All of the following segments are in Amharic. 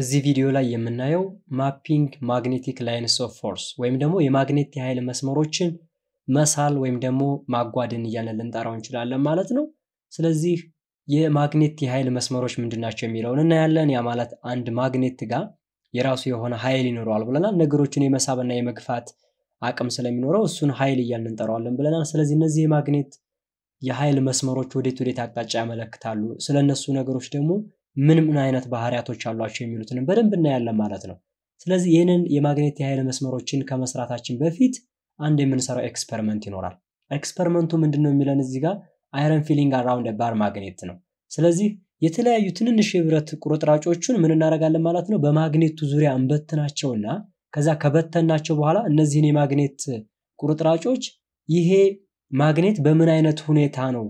እዚህ ቪዲዮ ላይ የምናየው ማፒንግ ማግኔቲክ ላይንስ ኦፍ ፎርስ ወይም ደግሞ የማግኔት የኃይል መስመሮችን መሳል ወይም ደግሞ ማጓድን እያለን ልንጠራው እንችላለን ማለት ነው። ስለዚህ የማግኔት የኃይል መስመሮች ምንድን ናቸው የሚለውን እናያለን። ያ ማለት አንድ ማግኔት ጋር የራሱ የሆነ ኃይል ይኖረዋል ብለናል። ነገሮችን የመሳብና የመግፋት አቅም ስለሚኖረው እሱን ኃይል እያልን እንጠራዋለን ብለናል። ስለዚህ እነዚህ የማግኔት የኃይል መስመሮች ወዴት ወዴት አቅጣጫ ያመለክታሉ፣ ስለ እነሱ ነገሮች ደግሞ ምን ምን አይነት ባህሪያቶች አሏቸው የሚሉትንም በደንብ እናያለን ማለት ነው። ስለዚህ ይህንን የማግኔት የኃይል መስመሮችን ከመስራታችን በፊት አንድ የምንሰራው ኤክስፐሪመንት ይኖራል። ኤክስፐሪመንቱ ምንድን ነው የሚለን እዚህ ጋር አይረን ፊሊንግ አራውንድ ባር ማግኔት ነው። ስለዚህ የተለያዩ ትንንሽ የብረት ቁርጥራጮቹን ምን እናደርጋለን ማለት ነው በማግኔቱ ዙሪያ እንበትናቸውና ከዛ ከበተናቸው በኋላ እነዚህን የማግኔት ቁርጥራጮች ይሄ ማግኔት በምን አይነት ሁኔታ ነው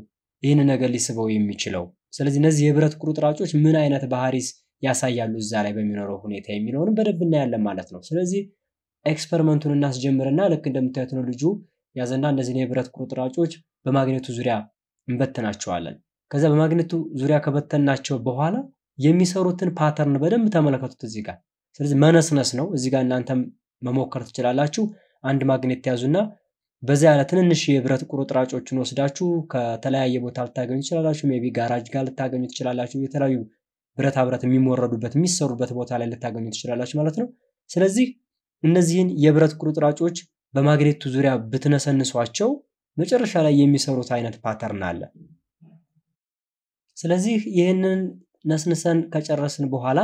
ይህን ነገር ሊስበው የሚችለው ስለዚህ እነዚህ የብረት ቁርጥራጮች ምን አይነት ባህሪስ ያሳያሉ እዛ ላይ በሚኖረው ሁኔታ የሚለውንም በደንብ እናያለን ማለት ነው። ስለዚህ ኤክስፐሪመንቱን እናስጀምርና ልክ እንደምታዩት ነው ልጁ ያዘና እነዚህን የብረት ቁርጥራጮች በማግኔቱ ዙሪያ እንበትናቸዋለን። ከዚያ በማግኔቱ ዙሪያ ከበተናቸው በኋላ የሚሰሩትን ፓተርን በደንብ ተመለከቱት እዚህ ጋር። ስለዚህ መነስነስ ነው። እዚህ ጋር እናንተም መሞከር ትችላላችሁ። አንድ ማግኔት ያዙና በዚህ ያለ ትንንሽ የብረት ቁርጥራጮችን ወስዳችሁ ከተለያየ ቦታ ልታገኙ ትችላላችሁ። ቢ ጋራጅ ጋር ልታገኙ ትችላላችሁ። የተለያዩ ብረታ ብረት የሚሞረዱበት የሚሰሩበት ቦታ ላይ ልታገኙ ትችላላችሁ ማለት ነው። ስለዚህ እነዚህን የብረት ቁርጥራጮች በማግኔቱ ዙሪያ ብትነሰንሷቸው መጨረሻ ላይ የሚሰሩት አይነት ፓተርን አለ። ስለዚህ ይህንን ነስንሰን ከጨረስን በኋላ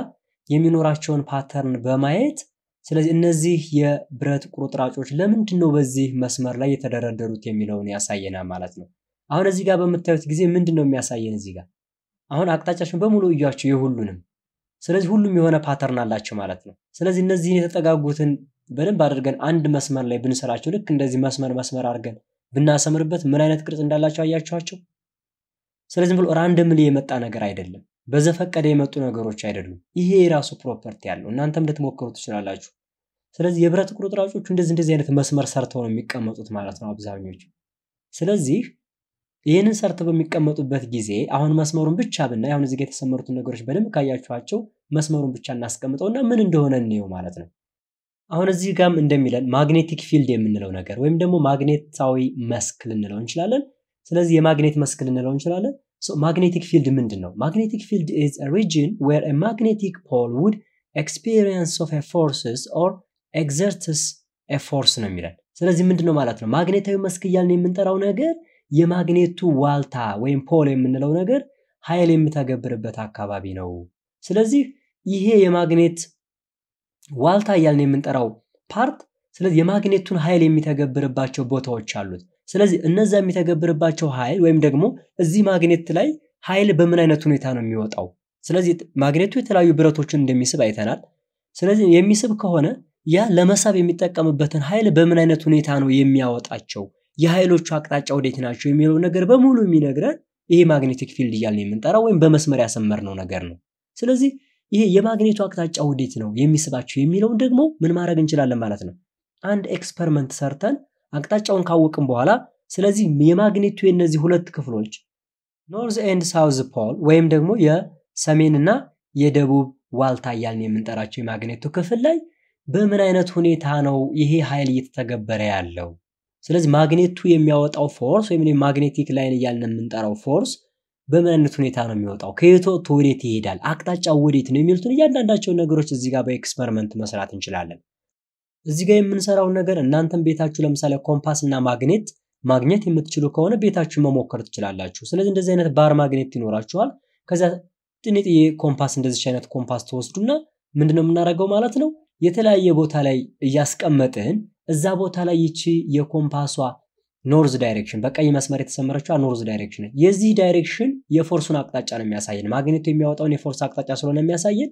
የሚኖራቸውን ፓተርን በማየት ስለዚህ እነዚህ የብረት ቁርጥራጮች ለምንድን ነው በዚህ መስመር ላይ የተደረደሩት የሚለውን ያሳየናል ማለት ነው። አሁን እዚህ ጋር በምታዩት ጊዜ ምንድን ነው የሚያሳየን እዚህ ጋር አሁን አቅጣጫችን በሙሉ እያቸው የሁሉንም። ስለዚህ ሁሉም የሆነ ፓተርን አላቸው ማለት ነው። ስለዚህ እነዚህን የተጠጋጉትን በደንብ አድርገን አንድ መስመር ላይ ብንሰራቸው ልክ እንደዚህ መስመር መስመር አድርገን ብናሰምርበት ምን አይነት ቅርጽ እንዳላቸው አያችኋቸው። ስለዚህ ብሎ ራንደምሊ የመጣ ነገር አይደለም። በዘፈቀደ የመጡ ነገሮች አይደሉም። ይሄ የራሱ ፕሮፐርቲ አለው። እናንተም ልትሞክሩ ትችላላችሁ። ስለዚህ የብረት ቁርጥራጮቹ እንደዚህ እንደዚህ አይነት መስመር ሰርተው ነው የሚቀመጡት ማለት ነው አብዛኞቹ። ስለዚህ ይህንን ሰርተው በሚቀመጡበት ጊዜ አሁን መስመሩን ብቻ ብናይ፣ አሁን እዚህ ጋ የተሰመሩትን ነገሮች በደንብ ካያችኋቸው መስመሩን ብቻ እናስቀምጠውና ምን እንደሆነ እንየው ማለት ነው። አሁን እዚህ ጋም እንደሚለን ማግኔቲክ ፊልድ የምንለው ነገር ወይም ደግሞ ማግኔታዊ መስክ ልንለው እንችላለን። ስለዚህ የማግኔት መስክ ልንለው እንችላለን። ማግኔቲክ ፊልድ ምንድን ነው? ማግኔቲክ ፊልድ ኢዝ አ ሪጅን ዌር አ ማግኔቲክ ፖል ውድ ኤክስፒሪየንስ ኦፍ ፎርስስ ኦር ኤግዘርትስ ፎርስ ነው የሚለን። ስለዚህ ምንድን ነው ማለት ነው? ማግኔታዊ መስክ እያልን የምንጠራው ነገር የማግኔቱ ዋልታ ወይም ፖል የምንለው ነገር ኃይል የምተገብርበት አካባቢ ነው። ስለዚህ ይሄ የማግኔት ዋልታ እያልን የምንጠራው ፓርት ስለዚህ የማግኔቱን ኃይል የሚተገብርባቸው ቦታዎች አሉት። ስለዚህ እነዛ የሚተገብርባቸው ኃይል ወይም ደግሞ እዚህ ማግኔት ላይ ኃይል በምን አይነት ሁኔታ ነው የሚወጣው? ስለዚህ ማግኔቱ የተለያዩ ብረቶችን እንደሚስብ አይተናል። ስለዚህ የሚስብ ከሆነ ያ ለመሳብ የሚጠቀምበትን ኃይል በምን አይነት ሁኔታ ነው የሚያወጣቸው? የኃይሎቹ አቅጣጫ ወዴት ናቸው የሚለው ነገር በሙሉ የሚነግረን ይሄ ማግኔቲክ ፊልድ እያልን የምንጠራው ወይም በመስመር ያሰመርነው ነገር ነው። ስለዚህ ይሄ የማግኔቱ አቅጣጫ ወዴት ነው የሚስባቸው የሚለውን ደግሞ ምን ማድረግ እንችላለን ማለት ነው አንድ ኤክስፐሪመንት ሰርተን አቅጣጫውን ካወቅን በኋላ ስለዚህ የማግኔቱ የእነዚህ ሁለት ክፍሎች ኖርዝ ኤንድ ሳውዝ ፖል ወይም ደግሞ የሰሜንና የደቡብ ዋልታ እያልን የምንጠራቸው የማግኔቱ ክፍል ላይ በምን አይነት ሁኔታ ነው ይሄ ኃይል እየተተገበረ ያለው? ስለዚህ ማግኔቱ የሚያወጣው ፎርስ ወይም ማግኔቲክ ላይን እያልን የምንጠራው ፎርስ በምን አይነት ሁኔታ ነው የሚወጣው? ከየት ወጥቶ ወዴት ይሄዳል? አቅጣጫው ወዴት ነው? የሚሉትን እያንዳንዳቸውን ነገሮች እዚህ ጋር በኤክስፐሪመንት መስራት እንችላለን። እዚህ ጋር የምንሰራውን ነገር እናንተም ቤታችሁ ለምሳሌ ኮምፓስ እና ማግኔት ማግኘት የምትችሉ ከሆነ ቤታችሁን መሞከር ትችላላችሁ። ስለዚህ እንደዚህ አይነት ባር ማግኔት ይኖራችኋል። ከዚያ ጥንጥዬ ኮምፓስ እንደዚህ አይነት ኮምፓስ ተወስዱና ምንድነው የምናደርገው ማለት ነው የተለያየ ቦታ ላይ እያስቀመጥን እዛ ቦታ ላይ ይቺ የኮምፓሷ ኖርዝ ዳይሬክሽን በቀይ መስመር የተሰመረችው ኖርዝ ዳይሬክሽን የዚህ ዳይሬክሽን የፎርሱን አቅጣጫ ነው የሚያሳየን። ማግኔቱ የሚያወጣውን የፎርስ አቅጣጫ ስለሆነ የሚያሳየን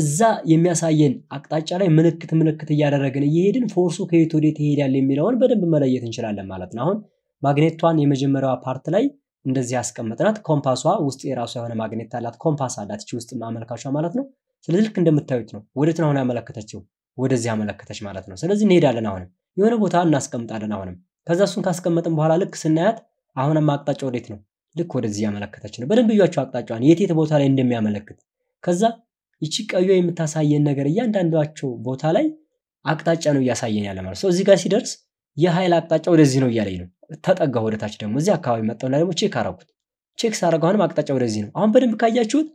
እዛ የሚያሳየን አቅጣጫ ላይ ምልክት ምልክት እያደረግን እየሄድን ፎርሱ ከየት ወዴት ይሄዳል የሚለውን በደንብ መለየት እንችላለን ማለት ነው። አሁን ማግኔቷን የመጀመሪያዋ ፓርት ላይ እንደዚህ ያስቀመጥናት። ኮምፓሷ ውስጥ የራሷ የሆነ ማግኔት አላት፣ ኮምፓስ አላት። እቺ ውስጥ ማመልካቿ ማለት ነው። ስለዚህ ልክ እንደምታዩት ነው። ወዴት ነው አሁን ያመለከተችው? ወደዚህ ያመለከተች ማለት ነው። ስለዚህ እንሄዳለን። አሁንም የሆነ ቦታ እናስቀምጣለን። አሁንም ከዛ እሱን ካስቀመጥን በኋላ ልክ ስናያት አሁንም አቅጣጫ ወዴት ነው? ልክ ወደዚህ ያመለከተች ነው። በደንብ እዩዋቸው አቅጣጫዋን የት የት ቦታ ላይ እንደሚያመለክት ከዛ ይቺ ቀዩ የምታሳየን ነገር እያንዳንዳቸው ቦታ ላይ አቅጣጫ ነው እያሳየን ያለ ማለት ነው። እዚህ ጋር ሲደርስ የኃይል አቅጣጫ ወደዚህ ነው እያለኝ ነው። ተጠጋ ወደታች ደግሞ እዚህ አካባቢ መጠው ላይ ደግሞ ቼክ አረጉት። ቼክ ሳረገ አሁንም አቅጣጫ ወደዚህ ነው። አሁን በደንብ ካያችሁት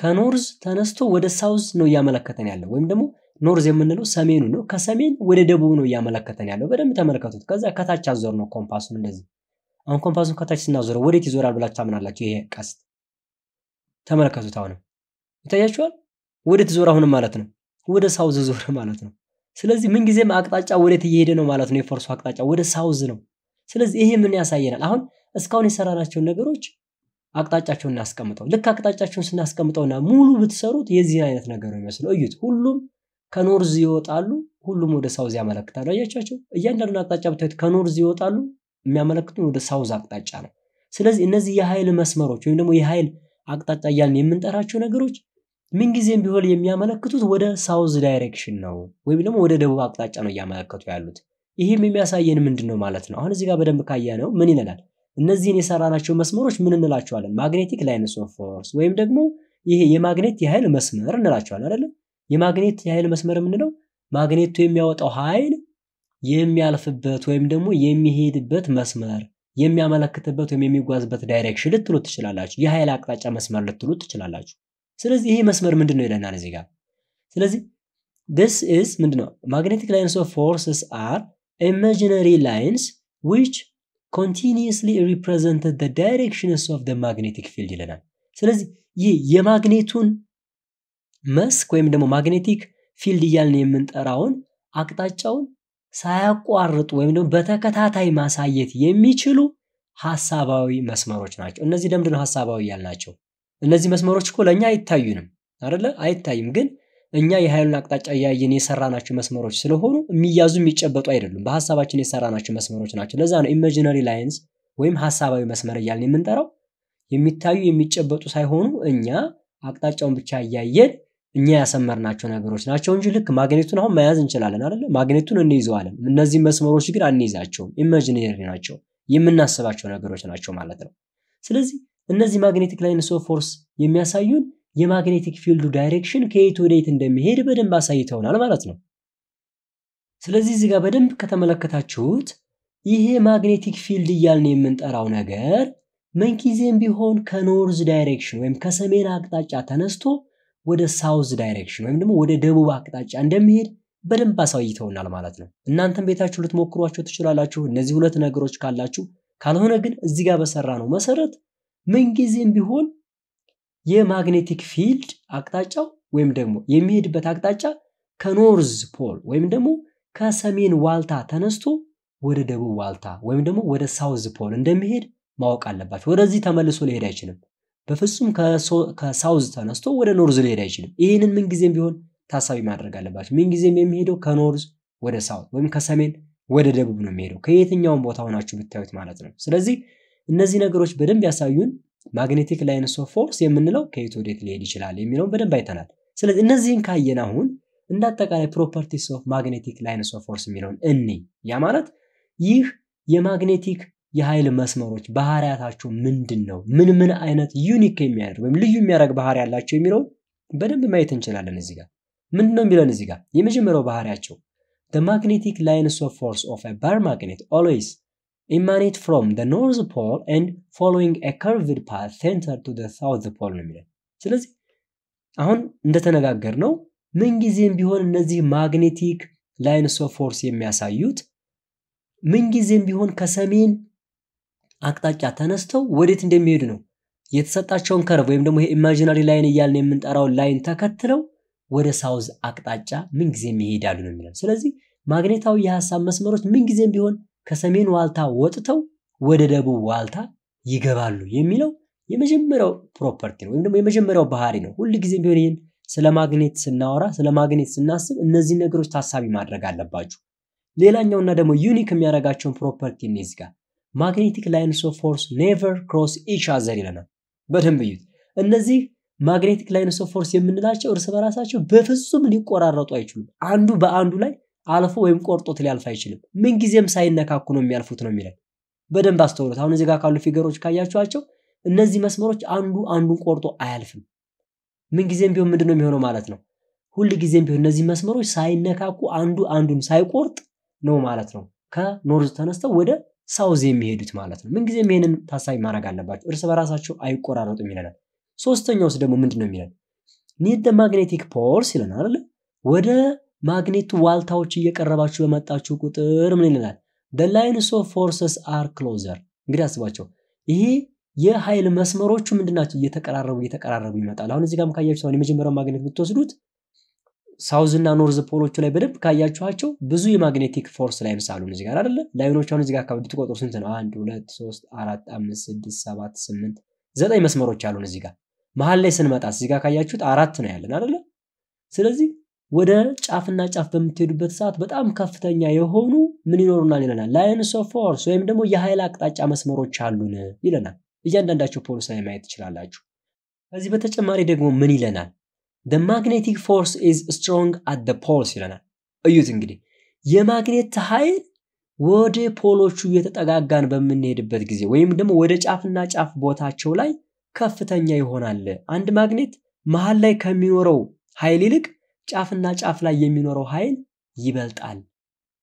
ከኖርዝ ተነስቶ ወደ ሳውዝ ነው እያመለከተን ያለው ወይም ደግሞ ኖርዝ የምንለው ሰሜኑ ነው። ከሰሜን ወደ ደቡብ ነው እያመለከተን ያለው። በደንብ ተመልከቱት። ከዛ ከታች አዞር ነው ኮምፓሱን እንደዚህ። አሁን ኮምፓሱን ከታች ስናዞረው ወዴት ይዞራል ብላችሁ ታምናላችሁ? ይሄ ቀስት ተመለከቱት። አሁንም ይታያችኋል። ወዴት ዞር አሁንም ማለት ነው ወደ ሳውዝ ዞር ማለት ነው። ስለዚህ ምንጊዜም አቅጣጫ ወዴት እየሄደ ነው ማለት ነው። የፎርሱ አቅጣጫ ወደ ሳውዝ ነው። ስለዚህ ይሄ ምን ያሳየናል? አሁን እስካሁን የሰራናቸውን ነገሮች አቅጣጫቸውን እናስቀምጠው። ልክ አቅጣጫቸውን ስናስቀምጠውና ሙሉ ብትሰሩት የዚህን አይነት ነገር ነው የሚመስለው። እዩት፣ ሁሉም ከኖርዝ ይወጣሉ፣ ሁሉም ወደ ሳውዝ ያመለክታሉ። አያቻቸው እያንዳንዱን አቅጣጫ ብታዩት ከኖርዝ ይወጣሉ፣ የሚያመለክቱን ወደ ሳውዝ አቅጣጫ ነው። ስለዚህ እነዚህ የኃይል መስመሮች ወይም ደግሞ የኃይል አቅጣጫ እያልን የምንጠራቸው ነገሮች ምንጊዜም ቢሆን የሚያመለክቱት ወደ ሳውዝ ዳይሬክሽን ነው ወይም ደግሞ ወደ ደቡብ አቅጣጫ ነው እያመለከቱ ያሉት። ይህም የሚያሳየን ምንድን ነው ማለት ነው? አሁን እዚህ ጋር በደንብ ካየ ነው ምን ይለናል? እነዚህን የሰራናቸው መስመሮች ምን እንላቸዋለን? ማግኔቲክ ላይንስ ኦፍ ፎርስ ወይም ደግሞ ይሄ የማግኔት የኃይል መስመር እንላቸዋለን አይደለም የማግኔት የኃይል መስመር የምንለው ማግኔቱ የሚያወጣው ኃይል የሚያልፍበት ወይም ደግሞ የሚሄድበት መስመር የሚያመለክትበት ወይም የሚጓዝበት ዳይሬክሽን ልትሉት ትችላላችሁ። የኃይል አቅጣጫ መስመር ልትሉት ትችላላችሁ። ስለዚህ ይሄ መስመር ምንድን ነው ይለናል እዚህ ጋር። ስለዚህ this is ምንድን ነው magnetic lines of forces are imaginary lines which continuously represented the directions of the magnetic field ይለናል። ስለዚህ ይህ የማግኔቱን መስክ ወይም ደግሞ ማግኔቲክ ፊልድ እያልን የምንጠራውን አቅጣጫውን ሳያቋርጡ ወይም ደግሞ በተከታታይ ማሳየት የሚችሉ ሀሳባዊ መስመሮች ናቸው። እነዚህ ለምንድን ነው ሀሳባዊ ያልናቸው? እነዚህ መስመሮች እኮ ለእኛ አይታዩንም አደለ? አይታይም። ግን እኛ የኃይሉን አቅጣጫ እያየን የሰራናቸው መስመሮች ስለሆኑ የሚያዙ የሚጨበጡ አይደሉም። በሀሳባችን የሰራናቸው መስመሮች ናቸው። ለዛ ነው ኢመጂነሪ ላይንስ ወይም ሀሳባዊ መስመር እያልን የምንጠራው። የሚታዩ የሚጨበጡ ሳይሆኑ እኛ አቅጣጫውን ብቻ እያየን እኛ ያሰመርናቸው ነገሮች ናቸው እንጂ ልክ ማግኔቱን አሁን መያዝ እንችላለን አደለ? ማግኔቱን እንይዘዋለን። እነዚህ መስመሮች ግን አንይዛቸውም። ኢመጂነሪ ናቸው፣ የምናስባቸው ነገሮች ናቸው ማለት ነው። ስለዚህ እነዚህ ማግኔቲክ ላይንስ ኦፍ ፎርስ የሚያሳዩን የማግኔቲክ ፊልዱ ዳይሬክሽን ከየት ወደ የት እንደሚሄድ በደንብ አሳይተውናል ማለት ነው። ስለዚህ እዚህ ጋር በደንብ ከተመለከታችሁት ይሄ ማግኔቲክ ፊልድ እያልን የምንጠራው ነገር መንኪዜም ቢሆን ከኖርዝ ዳይሬክሽን ወይም ከሰሜን አቅጣጫ ተነስቶ ወደ ሳውዝ ዳይሬክሽን ወይም ደግሞ ወደ ደቡብ አቅጣጫ እንደሚሄድ በደንብ አሳይተውናል ማለት ነው። እናንተም ቤታችሁ ልትሞክሯቸው ትችላላችሁ እነዚህ ሁለት ነገሮች ካላችሁ። ካልሆነ ግን እዚህ ጋር በሰራ ነው መሰረት ምንጊዜም ቢሆን የማግኔቲክ ፊልድ አቅጣጫው ወይም ደግሞ የሚሄድበት አቅጣጫ ከኖርዝ ፖል ወይም ደግሞ ከሰሜን ዋልታ ተነስቶ ወደ ደቡብ ዋልታ ወይም ደግሞ ወደ ሳውዝ ፖል እንደሚሄድ ማወቅ አለባቸው። ወደዚህ ተመልሶ ሊሄድ አይችልም። በፍጹም ከሳውዝ ተነስቶ ወደ ኖርዝ ሊሄድ አይችልም። ይህንን ምንጊዜም ቢሆን ታሳቢ ማድረግ አለባቸው። ምንጊዜም የሚሄደው ከኖርዝ ወደ ሳውዝ ወይም ከሰሜን ወደ ደቡብ ነው የሚሄደው፣ ከየትኛውም ቦታ ሆናችሁ ብታዩት ማለት ነው። ስለዚህ እነዚህ ነገሮች በደንብ ያሳዩን ማግኔቲክ ላይንስ ኦፍ ፎርስ የምንለው ከየት ወዴት ሊሄድ ይችላል የሚለውን በደንብ አይተናል። ስለዚህ እነዚህን ካየን አሁን እንደ አጠቃላይ ፕሮፐርቲስ ኦፍ ማግኔቲክ ላይንስ ኦፍ ፎርስ የሚለውን እኒ ያ ማለት ይህ የማግኔቲክ የኃይል መስመሮች ባህሪያታቸው ምንድን ነው? ምን ምን አይነት ዩኒክ የሚያደርግ ወይም ልዩ የሚያደርግ ባህሪ ያላቸው የሚለውን በደንብ ማየት እንችላለን። እዚህ ጋር ምንድን ነው የሚለን እዚህ ጋር የመጀመሪያው ባህሪያቸው ማግኔቲክ ላይንስ ኦፍ ፎርስ ኦፍ ባር ማግኔት bar ኢማኔት ፍሮም ደ ኖርዝ ፖል ኤንድ ፎሎዊንግ ኤ ከርቭድ ፓት ሴንተር ቱ ደ ሳውዝ ፖል ነው የሚለን። ስለዚህ አሁን እንደተነጋገር ነው ምንጊዜም ቢሆን እነዚህ ማግኔቲክ ላይንስ ኦፍ ፎርስ የሚያሳዩት ምንጊዜም ቢሆን ከሰሜን አቅጣጫ ተነስተው ወዴት እንደሚሄዱ ነው። የተሰጣቸውን ከርቭ ወይም ደግሞ ኢማጂናሪ ላይን እያልን የምንጠራውን ላይን ተከትለው ወደ ሳውዝ አቅጣጫ ምንጊዜም ይሄዳሉ ነው የሚለን። ስለዚህ ማግኔታዊ የሀሳብ መስመሮች ምንጊዜም ቢሆን ከሰሜን ዋልታ ወጥተው ወደ ደቡብ ዋልታ ይገባሉ የሚለው የመጀመሪያው ፕሮፐርቲ ነው ወይም ደግሞ የመጀመሪያው ባህሪ ነው። ሁል ጊዜም ቢሆን ይህን ስለ ማግኔት ስናወራ ስለ ማግኔት ስናስብ እነዚህ ነገሮች ታሳቢ ማድረግ አለባችሁ። ሌላኛውና ደግሞ ዩኒክ የሚያደርጋቸውን ፕሮፐርቲ እነዚህ ጋር ማግኔቲክ ላይንስ ኦፍ ፎርስ ኔቨር ክሮስ ኢች አዘር ይለናል። በደንብ እዩት። እነዚህ ማግኔቲክ ላይንስ ኦፍ ፎርስ የምንላቸው እርስ በራሳቸው በፍጹም ሊቆራረጡ አይችሉም። አንዱ በአንዱ ላይ አልፎ ወይም ቆርጦት ሊያልፍ አይችልም። ምንጊዜም ሳይነካኩ ነው የሚያልፉት ነው የሚለን። በደንብ አስተውሉት። አሁን እዚህ ጋር ካሉ ፊገሮች ካያችኋቸው እነዚህ መስመሮች አንዱ አንዱን ቆርጦ አያልፍም። ምንጊዜም ቢሆን ምንድነው የሚሆነው ማለት ነው። ሁል ጊዜም ቢሆን እነዚህ መስመሮች ሳይነካኩ አንዱ አንዱን ሳይቆርጥ ነው ማለት ነው ከኖርዝ ተነስተው ወደ ሳውዝ የሚሄዱት ማለት ነው። ምንጊዜም ይህንን ታሳቢ ማድረግ አለባቸው። እርስ በራሳቸው አይቆራረጡም ይለናል። ሶስተኛውስ ደግሞ ምንድን ነው የሚለን? ኒድ ማግኔቲክ ፖልስ ይለናል አይደለ? ወደ ማግኔት ዋልታዎች እየቀረባችሁ በመጣችሁ ቁጥር ምን ይላል? ደ ላይንስ ኦፍ ፎርሰስ አር ክሎዘር። እንግዲህ አስባቸው ይሄ የኃይል መስመሮቹ ምንድናቸው? እየተቀራረቡ እየተቀራረቡ ይመጣል። አሁን እዚህ ጋርም ካያችሁ አሁን የመጀመሪያው ማግኔት ብትወስዱት ሳውዝ እና ኖርዝ ፖሎቹ ላይ በደንብ ካያችኋቸው ብዙ የማግኔቲክ ፎርስ ላይ ምሳሉ እዚህ ጋር አይደለ? ላይኖች አሁን እዚህ ጋር አካባቢ ብትቆጥሩ ስንት ነው? አንድ ሁለት ሶስት አራት አምስት ስድስት ሰባት ስምንት ዘጠኝ መስመሮች አሉን እዚህ ጋር። መሀል ላይ ስንመጣ እዚህ ጋር ካያችሁት አራት ነው ያለን አይደለ? ስለዚህ ወደ ጫፍና ጫፍ በምትሄዱበት ሰዓት በጣም ከፍተኛ የሆኑ ምን ይኖሩናል ይለናል። ላይንስ ኦፍ ፎርስ ወይም ደግሞ የኃይል አቅጣጫ መስመሮች አሉን ይለናል። እያንዳንዳቸው ፖሎስ ላይ ማየት ትችላላችሁ። ከዚህ በተጨማሪ ደግሞ ምን ይለናል? ደ ማግኔቲክ ፎርስ ኢዝ ስትሮንግ አት ደ ፖልስ ይለናል። እዩት እንግዲህ የማግኔት ኃይል ወደ ፖሎቹ እየተጠጋጋን በምንሄድበት ጊዜ ወይም ደግሞ ወደ ጫፍና ጫፍ ቦታቸው ላይ ከፍተኛ ይሆናል። አንድ ማግኔት መሀል ላይ ከሚኖረው ኃይል ይልቅ ጫፍና ጫፍ ላይ የሚኖረው ኃይል ይበልጣል።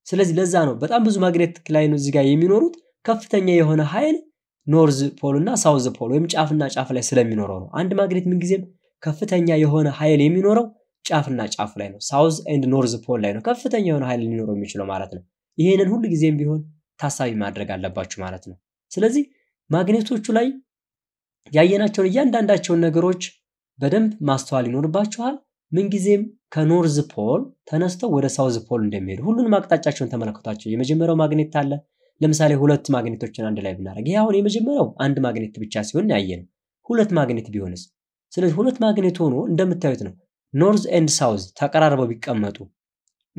ስለዚህ ለዛ ነው በጣም ብዙ ማግኔቲክ ላይ ነው እዚጋ የሚኖሩት ከፍተኛ የሆነ ኃይል ኖርዝ ፖል እና ሳውዝ ፖል ወይም ጫፍና ጫፍ ላይ ስለሚኖረው ነው። አንድ ማግኔት ምንጊዜም ከፍተኛ የሆነ ኃይል የሚኖረው ጫፍና ጫፍ ላይ ነው። ሳውዝ ኤንድ ኖርዝ ፖል ላይ ነው ከፍተኛ የሆነ ኃይል ሊኖረው የሚችለው ማለት ነው። ይህንን ሁል ጊዜም ቢሆን ታሳቢ ማድረግ አለባችሁ ማለት ነው። ስለዚህ ማግኔቶቹ ላይ ያየናቸውን እያንዳንዳቸውን ነገሮች በደንብ ማስተዋል ይኖርባችኋል። ምንጊዜም ከኖርዝ ፖል ተነስተው ወደ ሳውዝ ፖል እንደሚሄዱ ሁሉንም አቅጣጫቸውን ተመለከቷቸው። የመጀመሪያው ማግኔት አለ። ለምሳሌ ሁለት ማግኔቶችን አንድ ላይ ብናደርግ ይህ አሁን የመጀመሪያው አንድ ማግኔት ብቻ ሲሆን ያየ ነው። ሁለት ማግኔት ቢሆንስ? ስለዚህ ሁለት ማግኔት ሆኖ እንደምታዩት ነው። ኖርዝ ኤንድ ሳውዝ ተቀራርበው ቢቀመጡ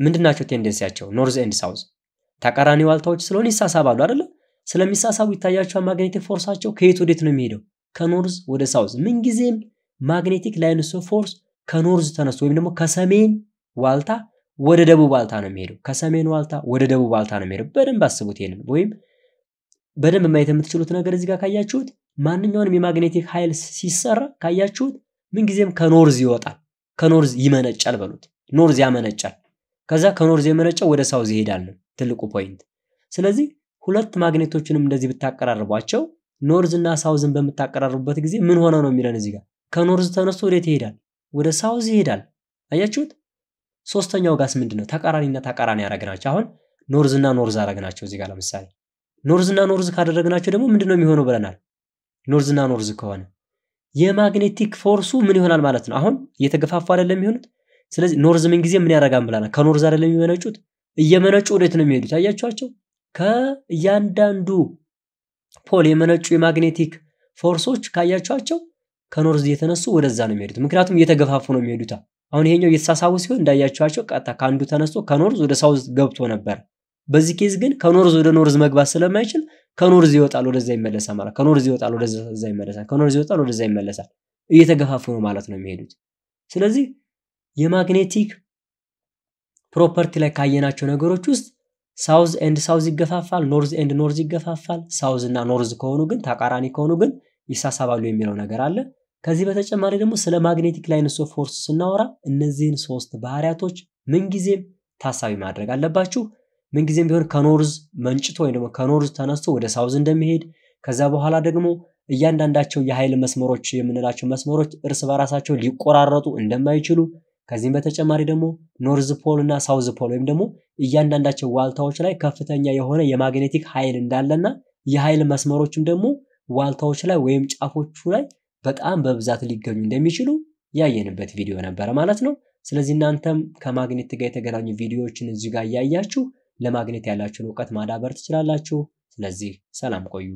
ምንድናቸው ቴንደንሲያቸው? ኖርዝ ኤንድ ሳውዝ ተቀራኒ ዋልታዎች ስለሆነ ይሳሳባሉ አይደለ? ስለሚሳሳቡ ይታያቸዋል። ማግኔቲክ ፎርሳቸው ከየት ወዴት ነው የሚሄደው? ከኖርዝ ወደ ሳውዝ። ምንጊዜም ማግኔቲክ ላይንስ ፎርስ ከኖርዝ ተነስቶ ወይም ደግሞ ከሰሜን ዋልታ ወደ ደቡብ ዋልታ ነው የሚሄደው። ከሰሜን ዋልታ ወደ ደቡብ ዋልታ ነው የሚሄደው። በደንብ አስቡት ይሄንን። ወይም በደንብ ማየት የምትችሉት ነገር እዚህ ጋር ካያችሁት ማንኛውንም የማግኔቲክ ኃይል ሲሰራ ካያችሁት ምንጊዜም ከኖርዝ ይወጣል፣ ከኖርዝ ይመነጫል በሉት። ኖርዝ ያመነጫል። ከዛ ከኖርዝ የመነጨው ወደ ሳውዝ ይሄዳል ነው ትልቁ ፖይንት። ስለዚህ ሁለት ማግኔቶችንም እንደዚህ ብታቀራርቧቸው ኖርዝ እና ሳውዝን በምታቀራርቡበት ጊዜ ምን ሆነ ነው የሚለን እዚህ ጋር ከኖርዝ ተነስቶ ወዴት ይሄዳል? ወደ ሳውዝ ይሄዳል። አያችሁት? ሶስተኛው ጋስ ምንድን ነው? ተቃራኒና ተቃራኒ ያደረግናቸው። አሁን ኖርዝ እና ኖርዝ አደረግናቸው እዚህ ጋር ለምሳሌ ኖርዝ እና ኖርዝ ካደረግናቸው ደግሞ ምንድን ነው የሚሆነው ብለናል። ኖርዝ እና ኖርዝ ከሆነ የማግኔቲክ ፎርሱ ምን ይሆናል ማለት ነው። አሁን እየተገፋፉ አይደለም የሚሆኑት። ስለዚህ ኖርዝ ምን ጊዜ ምን ያደርጋን ብለናል። ከኖርዝ አይደለም የሚመነጩት፣ እየመነጩ ወዴት ነው የሚሄዱት? አያችኋቸው? ከእያንዳንዱ ፖል የመነጩ የማግኔቲክ ፎርሶች ካያችኋቸው ከኖርዝ የተነሱ ወደዛ ነው የሚሄዱት። ምክንያቱም እየተገፋፉ ነው የሚሄዱታ። አሁን ይሄኛው እየተሳሳቡ ሲሆን እንዳያቸዋቸው ቀጥታ ከአንዱ ተነስቶ ከኖርዝ ወደ ሳውዝ ገብቶ ነበር። በዚህ ኬዝ ግን ከኖርዝ ወደ ኖርዝ መግባት ስለማይችል ከኖርዝ ይወጣል፣ ወደዛ ይመለሳል ማለት ከኖርዝ ይወጣል፣ ወደዛ ይመለሳል፣ ከኖርዝ ይወጣል፣ ወደዛ ይመለሳል። እየተገፋፉ ነው ማለት ነው የሚሄዱት። ስለዚህ የማግኔቲክ ፕሮፐርቲ ላይ ካየናቸው ነገሮች ውስጥ ሳውዝ ኤንድ ሳውዝ ይገፋፋል፣ ኖርዝ ኤንድ ኖርዝ ይገፋፋል። ሳውዝ እና ኖርዝ ከሆኑ ግን ተቃራኒ ከሆኑ ግን ይሳሳባሉ የሚለው ነገር አለ። ከዚህ በተጨማሪ ደግሞ ስለ ማግኔቲክ ላይንስ ኦፍ ፎርስ ስናወራ እነዚህን ሶስት ባህሪያቶች ምንጊዜም ታሳቢ ማድረግ አለባችሁ። ምንጊዜም ቢሆን ከኖርዝ መንጭቶ ወይም ደግሞ ከኖርዝ ተነስቶ ወደ ሳውዝ እንደሚሄድ ከዛ በኋላ ደግሞ እያንዳንዳቸው የኃይል መስመሮች የምንላቸው መስመሮች እርስ በራሳቸው ሊቆራረጡ እንደማይችሉ ከዚህም በተጨማሪ ደግሞ ኖርዝ ፖል እና ሳውዝ ፖል ወይም ደግሞ እያንዳንዳቸው ዋልታዎች ላይ ከፍተኛ የሆነ የማግኔቲክ ኃይል እንዳለና የኃይል መስመሮችም ደግሞ ዋልታዎች ላይ ወይም ጫፎቹ ላይ በጣም በብዛት ሊገኙ እንደሚችሉ ያየንበት ቪዲዮ ነበረ ማለት ነው። ስለዚህ እናንተም ከማግኔት ጋር የተገናኙ ቪዲዮዎችን እዚህ ጋር እያያችሁ ለማግኔት ያላችሁን እውቀት ማዳበር ትችላላችሁ። ስለዚህ ሰላም ቆዩ።